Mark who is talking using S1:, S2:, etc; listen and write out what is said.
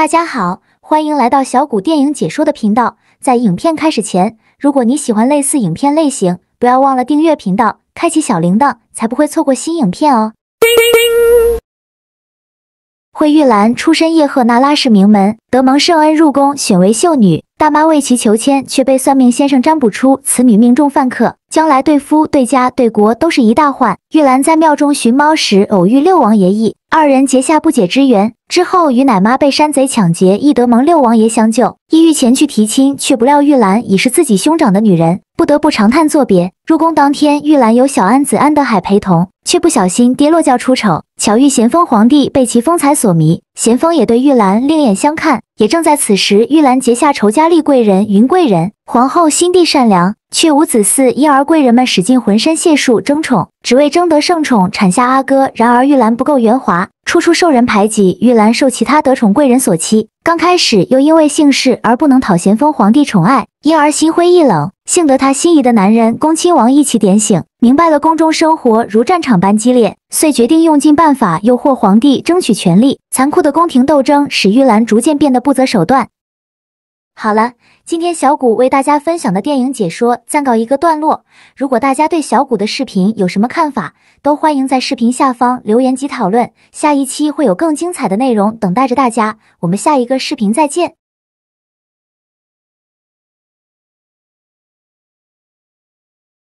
S1: 大家好，欢迎来到小谷电影解说的频道。在影片开始前，如果你喜欢类似影片类型，不要忘了订阅频道，开启小铃铛，才不会错过新影片哦。惠玉兰出身叶赫那拉氏名门，得蒙圣恩入宫，选为秀女。大妈为其求签，却被算命先生占卜出此女命中犯克，将来对夫对家对国都是一大患。玉兰在庙中寻猫时，偶遇六王爷一，二人结下不解之缘，之后与奶妈被山贼抢劫，易德蒙六王爷相救。意欲前去提亲，却不料玉兰已是自己兄长的女人，不得不长叹作别。入宫当天，玉兰由小安子安德海陪同，却不小心跌落轿出丑，巧遇咸丰皇帝，被其风采所迷。咸丰也对玉兰另眼相看，也正在此时，玉兰结下仇家丽贵人、云贵人。皇后心地善良，却无子嗣，因而贵人们使尽浑身解数争宠，只为争得圣宠，产下阿哥。然而玉兰不够圆滑，处处受人排挤，玉兰受其他得宠贵人所欺。刚开始又因为姓氏而不能讨咸丰皇帝宠爱，因而心灰意冷。幸得他心仪的男人恭亲王一起点醒，明白了宫中生活如战场般激烈，遂决定用尽办法诱惑皇帝，争取权力。残酷的宫廷斗争使玉兰逐渐变得不择手段。好了，今天小谷为大家分享的电影解说暂告一个段落。如果大家对小谷的视频有什么看法，都欢迎在视频下方留言及讨论。下一期会有更精彩的内容等待着大家，我们下一个视频再见。